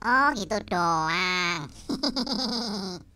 Oh gitu doang